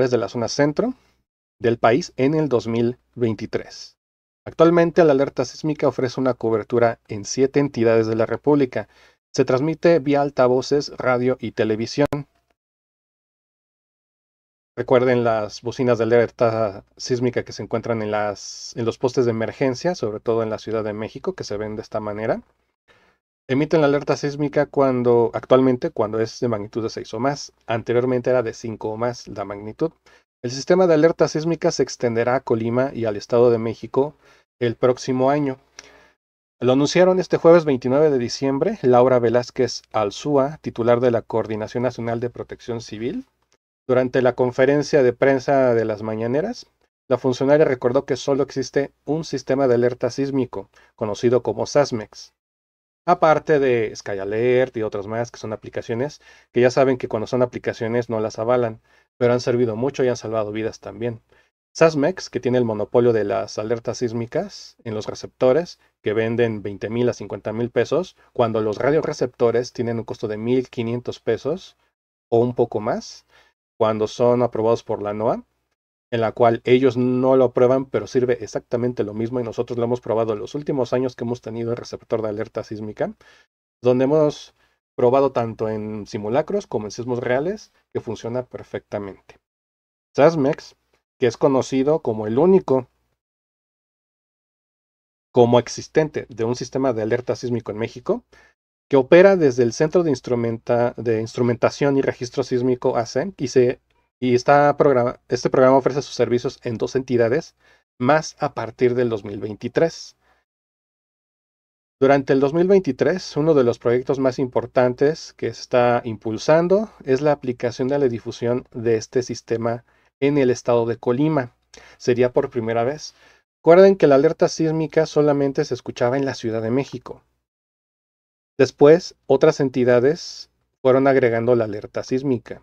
de la zona centro del país en el 2023. Actualmente la alerta sísmica ofrece una cobertura en siete entidades de la República. Se transmite vía altavoces, radio y televisión. Recuerden las bocinas de alerta sísmica que se encuentran en, los postes de emergencia, sobre todo en la Ciudad de México, que se ven de esta manera. Emiten la alerta sísmica cuando, actualmente, cuando es de magnitud de 6 o más. Anteriormente era de 5 o más la magnitud. El sistema de alerta sísmica se extenderá a Colima y al Estado de México el próximo año. Lo anunciaron este jueves 29 de diciembre Laura Velázquez Alzúa, titular de la Coordinación Nacional de Protección Civil. Durante la conferencia de prensa de las mañaneras, la funcionaria recordó que solo existe un sistema de alerta sísmico, conocido como SASMEX, Aparte de SkyAlert y otras más que son aplicaciones que ya saben que cuando son aplicaciones no las avalan, pero han servido mucho y han salvado vidas también. Sasmex, que tiene el monopolio de las alertas sísmicas en los receptores, que venden 20 mil a 50 mil pesos, cuando los radioreceptores tienen un costo de 1.500 pesos o un poco más, cuando son aprobados por la NOAA en la cual ellos no lo prueban, pero sirve exactamente lo mismo y nosotros lo hemos probado en los últimos años que hemos tenido el receptor de alerta sísmica, donde hemos probado tanto en simulacros como en sismos reales, que funciona perfectamente. SASMEX, que es conocido como el único como existente de un sistema de alerta sísmico en México, que opera desde el Centro de, Instrumenta, de Instrumentación y Registro Sísmico ACEN y se y este programa ofrece sus servicios en dos entidades, más a partir del 2023. Durante el 2023, uno de los proyectos más importantes que está impulsando es la aplicación de la difusión de este sistema en el estado de Colima. Sería por primera vez. Recuerden que la alerta sísmica solamente se escuchaba en la Ciudad de México. Después, otras entidades fueron agregando la alerta sísmica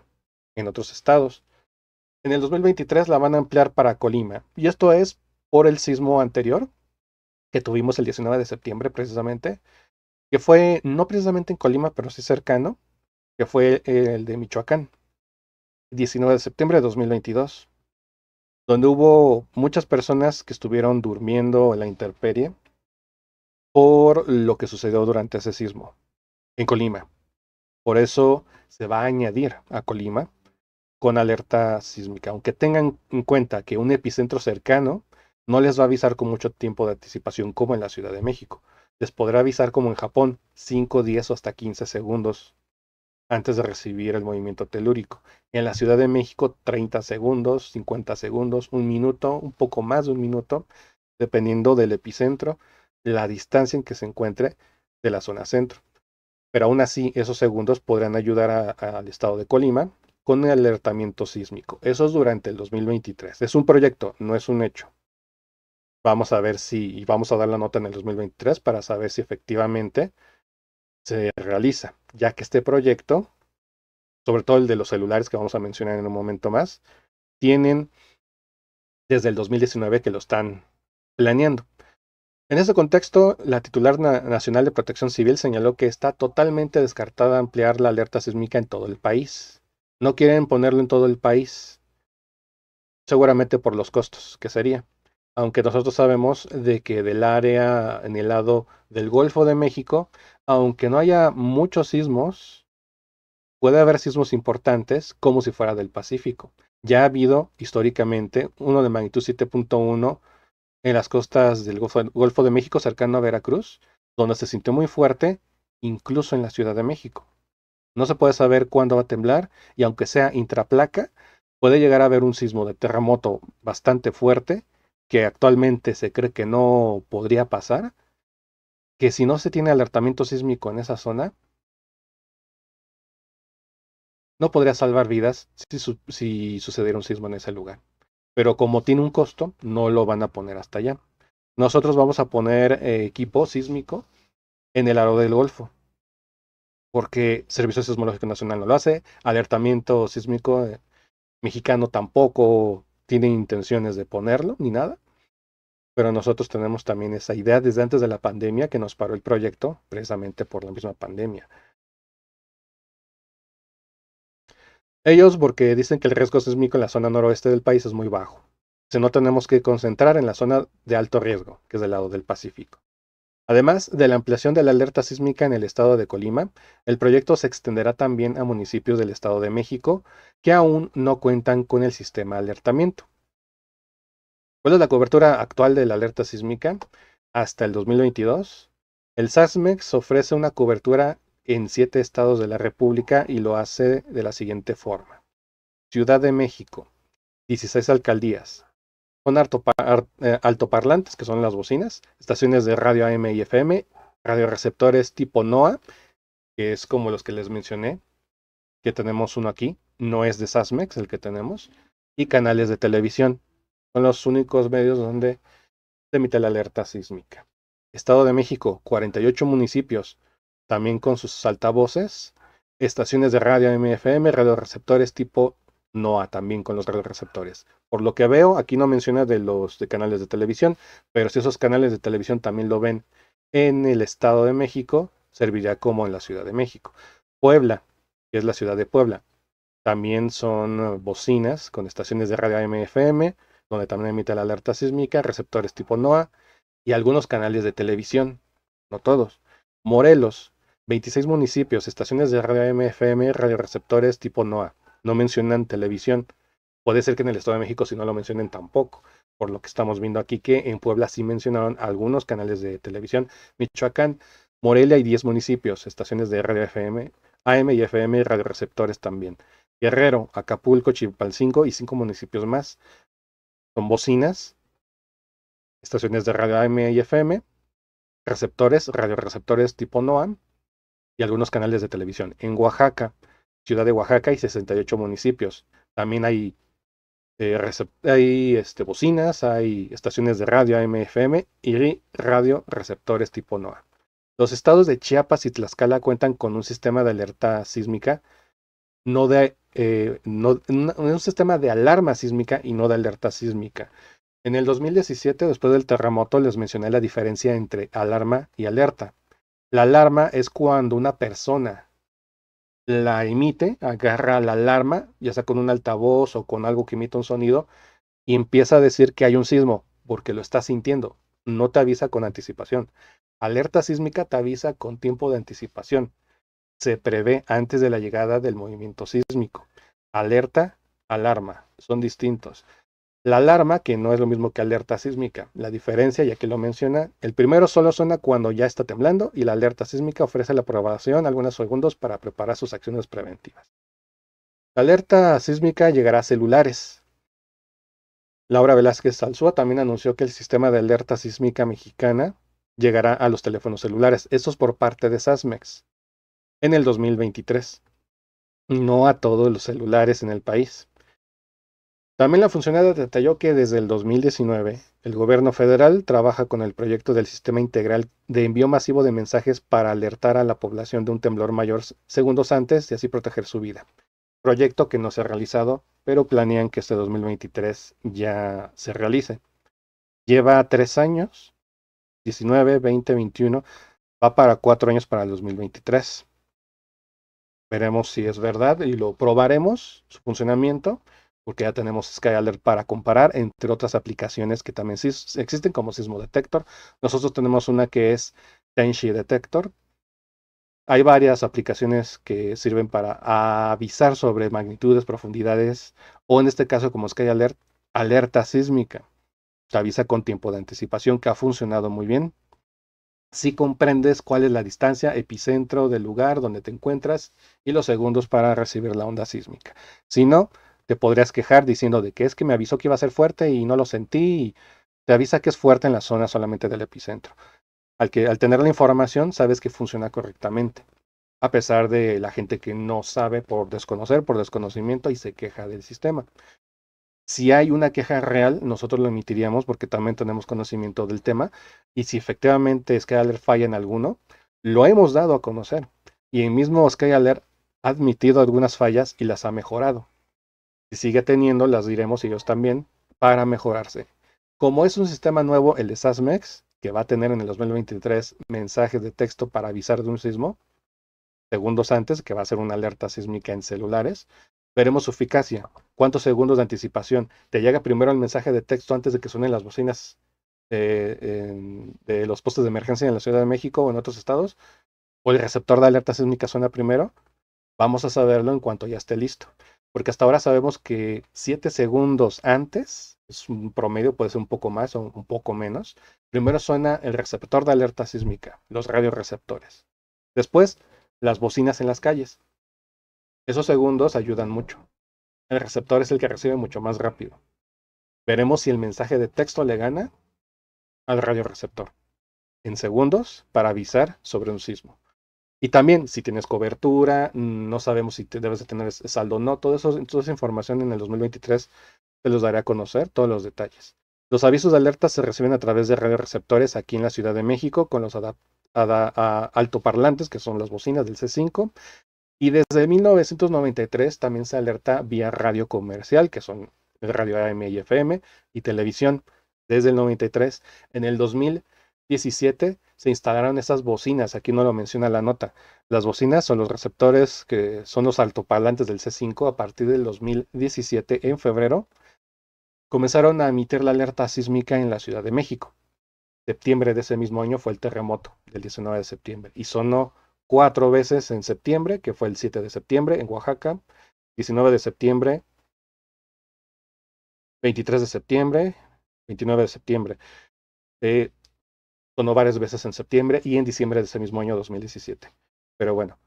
en otros estados en el 2023 la van a ampliar para Colima. Y esto es por el sismo anterior que tuvimos el 19 de septiembre precisamente, que fue no precisamente en Colima, pero sí cercano, que fue el de Michoacán, 19 de septiembre de 2022, donde hubo muchas personas que estuvieron durmiendo en la intemperie por lo que sucedió durante ese sismo en Colima. Por eso se va a añadir a Colima con alerta sísmica, aunque tengan en cuenta que un epicentro cercano no les va a avisar con mucho tiempo de anticipación como en la Ciudad de México. Les podrá avisar como en Japón, 5, 10 o hasta 15 segundos antes de recibir el movimiento telúrico. En la Ciudad de México, 30 segundos, 50 segundos, un minuto, un poco más de un minuto, dependiendo del epicentro, la distancia en que se encuentre de la zona centro. Pero aún así, esos segundos podrán ayudar al estado de Colima con el alertamiento sísmico. Eso es durante el 2023. Es un proyecto, no es un hecho. Vamos a ver si, y vamos a dar la nota en el 2023 para saber si efectivamente se realiza, ya que este proyecto, sobre todo el de los celulares que vamos a mencionar en un momento más, tienen desde el 2019 que lo están planeando. En ese contexto, la titular nacional de Protección Civil señaló que está totalmente descartada ampliar la alerta sísmica en todo el país. No quieren ponerlo en todo el país, seguramente por los costos que sería. Aunque nosotros sabemos de que del área en el lado del Golfo de México, aunque no haya muchos sismos, puede haber sismos importantes como si fuera del Pacífico. Ya ha habido históricamente uno de magnitud 7.1 en las costas del Golfo, Golfo de México cercano a Veracruz, donde se sintió muy fuerte incluso en la Ciudad de México. No se puede saber cuándo va a temblar y aunque sea intraplaca, puede llegar a haber un sismo de terremoto bastante fuerte, que actualmente se cree que no podría pasar, que si no se tiene alertamiento sísmico en esa zona, no podría salvar vidas si, sucediera un sismo en ese lugar. Pero como tiene un costo, no lo van a poner hasta allá. Nosotros vamos a poner eh, equipo sísmico en el aro del Golfo porque Servicio Sismológico Nacional no lo hace, Alertamiento Sísmico eh, Mexicano tampoco tiene intenciones de ponerlo ni nada. Pero nosotros tenemos también esa idea desde antes de la pandemia que nos paró el proyecto precisamente por la misma pandemia. Ellos porque dicen que el riesgo sísmico en la zona noroeste del país es muy bajo. Si no tenemos que concentrar en la zona de alto riesgo, que es del lado del Pacífico. Además de la ampliación de la alerta sísmica en el estado de Colima, el proyecto se extenderá también a municipios del Estado de México que aún no cuentan con el sistema de alertamiento. ¿Cuál es la cobertura actual de la alerta sísmica? Hasta el 2022, el SASMEX ofrece una cobertura en siete estados de la República y lo hace de la siguiente forma. Ciudad de México, 16 alcaldías, con eh, altoparlantes, que son las bocinas, estaciones de radio AM y FM, radioreceptores tipo NOAA, que es como los que les mencioné, que tenemos uno aquí, no es de Sasmex el que tenemos, y canales de televisión. Son los únicos medios donde se emite la alerta sísmica. Estado de México, 48 municipios, también con sus altavoces, estaciones de radio AM y FM, radioreceptores tipo NOA también con los receptores Por lo que veo, aquí no menciona de los de canales de televisión, pero si esos canales de televisión también lo ven en el Estado de México, servirá como en la Ciudad de México. Puebla, que es la ciudad de Puebla, también son bocinas con estaciones de radio MFM, donde también emite la alerta sísmica, receptores tipo NOA y algunos canales de televisión, no todos. Morelos, 26 municipios, estaciones de radio MFM, radioreceptores tipo NOA no mencionan televisión. Puede ser que en el Estado de México si no lo mencionen tampoco, por lo que estamos viendo aquí que en Puebla sí mencionaron algunos canales de televisión. Michoacán, Morelia y 10 municipios, estaciones de radio AM y FM y radioreceptores también. Guerrero, Acapulco, Chipalcinco y cinco municipios más. Son bocinas, estaciones de radio AM y FM, receptores, radioreceptores tipo NOAM y algunos canales de televisión. En Oaxaca, ciudad de Oaxaca y 68 municipios. También hay, eh, hay este, bocinas, hay estaciones de radio AMFM y radio receptores tipo NOAA. Los estados de Chiapas y Tlaxcala cuentan con un sistema de alerta sísmica, no de, eh, un sistema de alarma sísmica y no de alerta sísmica. En el 2017, después del terremoto, les mencioné la diferencia entre alarma y alerta. La alarma es cuando una persona la emite, agarra la alarma, ya sea con un altavoz o con algo que emita un sonido, y empieza a decir que hay un sismo, porque lo está sintiendo. No te avisa con anticipación. Alerta sísmica te avisa con tiempo de anticipación. Se prevé antes de la llegada del movimiento sísmico. Alerta, alarma, son distintos. La alarma, que no es lo mismo que alerta sísmica, la diferencia, ya que lo menciona, el primero solo suena cuando ya está temblando y la alerta sísmica ofrece la aprobación algunos segundos para preparar sus acciones preventivas. La alerta sísmica llegará a celulares. Laura Velázquez Salzúa también anunció que el sistema de alerta sísmica mexicana llegará a los teléfonos celulares, estos por parte de SASMEX, en el 2023. No a todos los celulares en el país. También la funcionaria detalló que desde el 2019 el gobierno federal trabaja con el proyecto del sistema integral de envío masivo de mensajes para alertar a la población de un temblor mayor segundos antes y así proteger su vida. Proyecto que no se ha realizado, pero planean que este 2023 ya se realice. Lleva tres años, 19, 20, 21, va para cuatro años para el 2023. Veremos si es verdad y lo probaremos, su funcionamiento porque ya tenemos Sky Alert para comparar, entre otras aplicaciones que también existen como Sismo Detector. Nosotros tenemos una que es Tenshi Detector. Hay varias aplicaciones que sirven para avisar sobre magnitudes, profundidades o en este caso como Sky Alert, alerta sísmica. Te avisa con tiempo de anticipación que ha funcionado muy bien. Si comprendes cuál es la distancia, epicentro del lugar donde te encuentras y los segundos para recibir la onda sísmica. Si no, te podrías quejar diciendo de que es que me avisó que iba a ser fuerte y no lo sentí y te avisa que es fuerte en la zona solamente del epicentro. Al, que, al tener la información sabes que funciona correctamente, a pesar de la gente que no sabe por desconocer, por desconocimiento y se queja del sistema. Si hay una queja real, nosotros lo emitiríamos porque también tenemos conocimiento del tema y si efectivamente Skyler falla en alguno, lo hemos dado a conocer. Y el mismo Alert ha admitido algunas fallas y las ha mejorado sigue teniendo, las diremos ellos también, para mejorarse. Como es un sistema nuevo, el de SASMEX, que va a tener en el 2023 mensajes de texto para avisar de un sismo, segundos antes, que va a ser una alerta sísmica en celulares, veremos su eficacia, cuántos segundos de anticipación. Te llega primero el mensaje de texto antes de que suenen las bocinas de los postes de emergencia en la Ciudad de México o en otros estados, o el receptor de alerta sísmica suena primero. Vamos a saberlo en cuanto ya esté listo porque hasta ahora sabemos que 7 segundos antes, es un promedio, puede ser un poco más o un poco menos, primero suena el receptor de alerta sísmica, los radioreceptores. Después, las bocinas en las calles. Esos segundos ayudan mucho. El receptor es el que recibe mucho más rápido. Veremos si el mensaje de texto le gana al radioreceptor en segundos para avisar sobre un sismo. Y también si tienes cobertura, no sabemos si te debes de tener saldo o no. Todo eso, toda esa información en el 2023 te los daré a conocer, todos los detalles. Los avisos de alerta se reciben a través de receptores aquí en la Ciudad de México con los altoparlantes, que son las bocinas del C5. Y desde 1993 también se alerta vía radio comercial, que son radio AM y FM, y televisión. Desde el 93, en el 2000 17 se instalaron esas bocinas, aquí no lo menciona la nota. Las bocinas son los receptores que son los altoparlantes del C5 a partir del 2017 en febrero. Comenzaron a emitir la alerta sísmica en la Ciudad de México. Septiembre de ese mismo año fue el terremoto del 19 de septiembre y sonó cuatro veces en septiembre, que fue el 7 de septiembre en Oaxaca, 19 de septiembre, 23 de septiembre, 29 de septiembre. Eh, Sonó varias veces en septiembre y en diciembre de ese mismo año 2017. Pero bueno,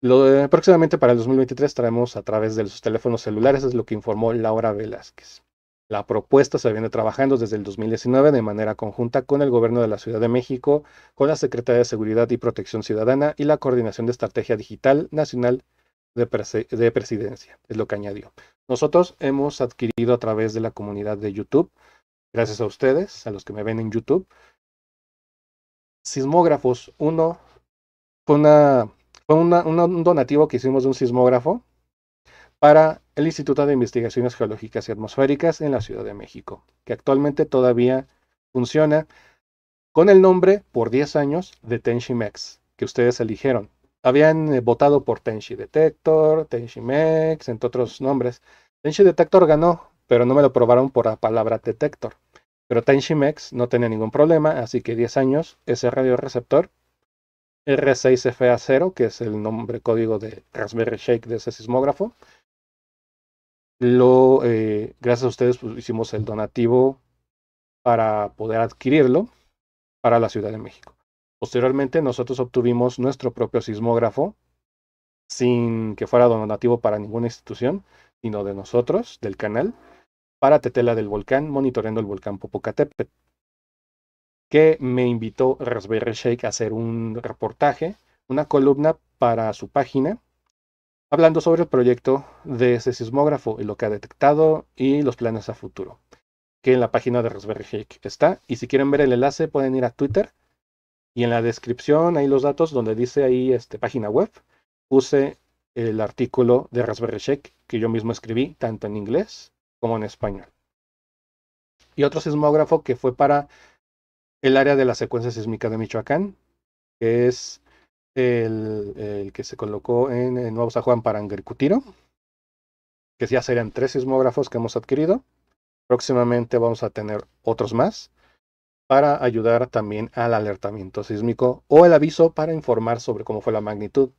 lo, próximamente para el 2023 traemos a través de los teléfonos celulares, es lo que informó Laura Velázquez. La propuesta se viene trabajando desde el 2019 de manera conjunta con el Gobierno de la Ciudad de México, con la Secretaría de Seguridad y Protección Ciudadana y la Coordinación de Estrategia Digital Nacional de Presidencia, es lo que añadió. Nosotros hemos adquirido a través de la comunidad de YouTube, gracias a ustedes, a los que me ven en YouTube, sismógrafos. Uno fue, un donativo que hicimos de un sismógrafo para el Instituto de Investigaciones Geológicas y Atmosféricas en la Ciudad de México, que actualmente todavía funciona con el nombre por 10 años de Tenshi-Mex, que ustedes eligieron. Habían eh, votado por Tenshi Detector, Tenshi-Mex, entre otros nombres. Tenshi Detector ganó, pero no me lo probaron por la palabra detector. Pero Tenshimex no tenía ningún problema, así que 10 años ese radioreceptor R6FA0, que es el nombre código de Raspberry Shake de ese sismógrafo. Lo, eh, gracias a ustedes pues, hicimos el donativo para poder adquirirlo para la Ciudad de México. Posteriormente nosotros obtuvimos nuestro propio sismógrafo sin que fuera donativo para ninguna institución, sino de nosotros, del canal para Tetela del Volcán, monitoreando el volcán Popocatépetl, que me invitó Raspberry Shake a hacer un reportaje, una columna para su página, hablando sobre el proyecto de ese sismógrafo y lo que ha detectado y los planes a futuro, que en la página de Raspberry Shake está. Y si quieren ver el enlace pueden ir a Twitter y en la descripción hay los datos donde dice ahí este, página web. Puse el artículo de Raspberry Shake que yo mismo escribí, tanto en inglés como en español. Y otro sismógrafo que fue para el área de la secuencia sísmica de Michoacán, que es el, que se colocó en, el Nuevo San Juan para Angercutiro, que ya serían tres sismógrafos que hemos adquirido. Próximamente vamos a tener otros más para ayudar también al alertamiento sísmico o el aviso para informar sobre cómo fue la magnitud.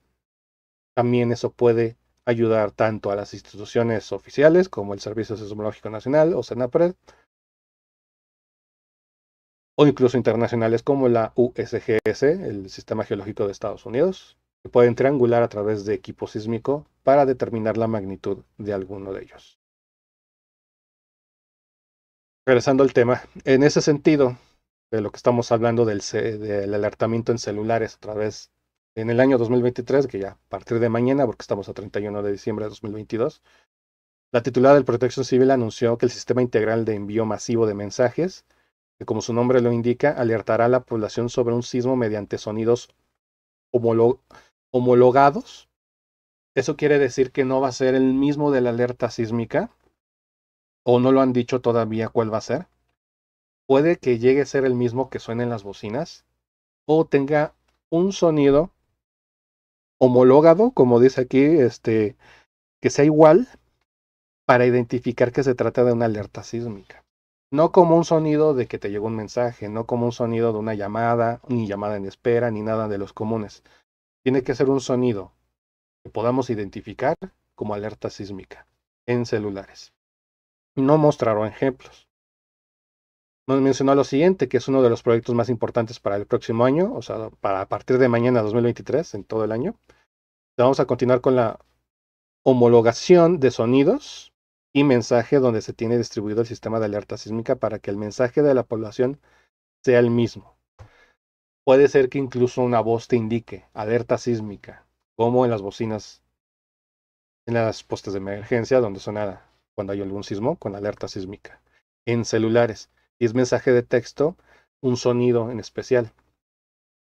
También eso puede ayudar tanto a las instituciones oficiales como el Servicio Sismológico Nacional o SENAPRED, o incluso internacionales como la USGS, el Sistema Geológico de Estados Unidos, que pueden triangular a través de equipo sísmico para determinar la magnitud de alguno de ellos. Regresando al tema, en ese sentido, de lo que estamos hablando del, del alertamiento en celulares a través en el año 2023, que ya a partir de mañana, porque estamos a 31 de diciembre de 2022, la titular del Protección Civil anunció que el sistema integral de envío masivo de mensajes, que como su nombre lo indica, alertará a la población sobre un sismo mediante sonidos homologados. Eso quiere decir que no va a ser el mismo de la alerta sísmica, o no lo han dicho todavía cuál va a ser. Puede que llegue a ser el mismo que suenen las bocinas, o tenga un sonido homologado, como dice aquí, este, que sea igual para identificar que se trata de una alerta sísmica. No como un sonido de que te llegó un mensaje, no como un sonido de una llamada, ni llamada en espera, ni nada de los comunes. Tiene que ser un sonido que podamos identificar como alerta sísmica en celulares. No mostraron ejemplos nos mencionó lo siguiente, que es uno de los proyectos más importantes para el próximo año, o sea, para a partir de mañana 2023, en todo el año. Vamos a continuar con la homologación de sonidos y mensaje donde se tiene distribuido el sistema de alerta sísmica para que el mensaje de la población sea el mismo. Puede ser que incluso una voz te indique alerta sísmica, como en las bocinas, en las postes de emergencia donde sonada cuando hay algún sismo con alerta sísmica. En celulares, y es mensaje de texto, un sonido en especial.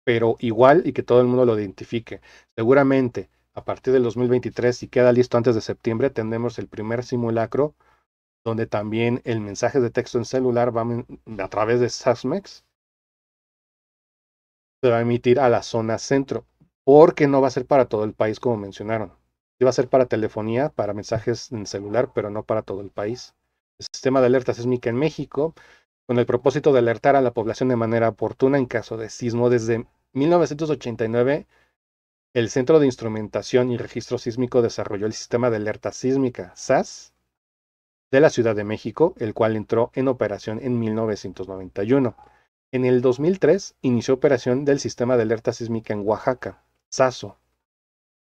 Pero igual y que todo el mundo lo identifique. Seguramente a partir del 2023, si queda listo antes de septiembre, tendremos el primer simulacro donde también el mensaje de texto en celular va a través de SASMEX se va a emitir a la zona centro, porque no va a ser para todo el país como mencionaron. Sí va a ser para telefonía, para mensajes en celular, pero no para todo el país. El sistema de alertas es en México con el propósito de alertar a la población de manera oportuna en caso de sismo. Desde 1989, el Centro de Instrumentación y Registro Sísmico desarrolló el Sistema de Alerta Sísmica, SAS, de la Ciudad de México, el cual entró en operación en 1991. En el 2003 inició operación del Sistema de Alerta Sísmica en Oaxaca, SASO.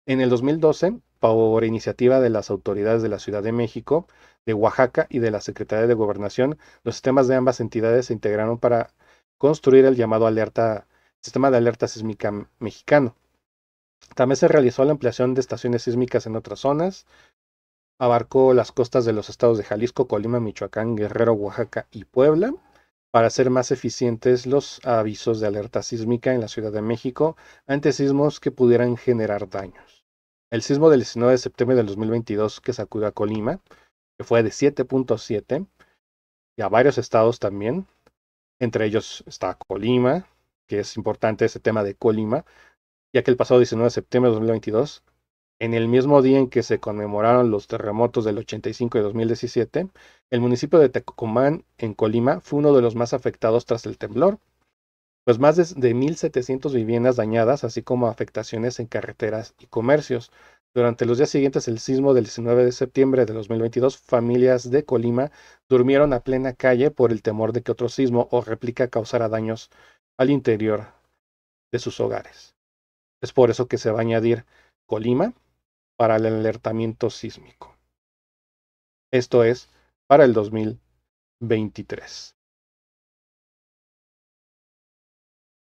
En el 2012, por iniciativa de las autoridades de la Ciudad de México, de Oaxaca y de la Secretaría de Gobernación. Los sistemas de ambas entidades se integraron para construir el llamado alerta, sistema de alerta sísmica mexicano. También se realizó la ampliación de estaciones sísmicas en otras zonas. Abarcó las costas de los estados de Jalisco, Colima, Michoacán, Guerrero, Oaxaca y Puebla para hacer más eficientes los avisos de alerta sísmica en la Ciudad de México ante sismos que pudieran generar daños. El sismo del 19 de septiembre del 2022 que sacudió a Colima que fue de 7.7, y a varios estados también. Entre ellos está Colima, que es importante ese tema de Colima, ya que el pasado 19 de septiembre de 2022, en el mismo día en que se conmemoraron los terremotos del 85 y 2017, el municipio de Tecumán, en Colima, fue uno de los más afectados tras el temblor, pues más de 1.700 viviendas dañadas, así como afectaciones en carreteras y comercios. Durante los días siguientes el sismo del 19 de septiembre de 2022, familias de Colima durmieron a plena calle por el temor de que otro sismo o réplica causara daños al interior de sus hogares. Es por eso que se va a añadir Colima para el alertamiento sísmico. Esto es para el 2023.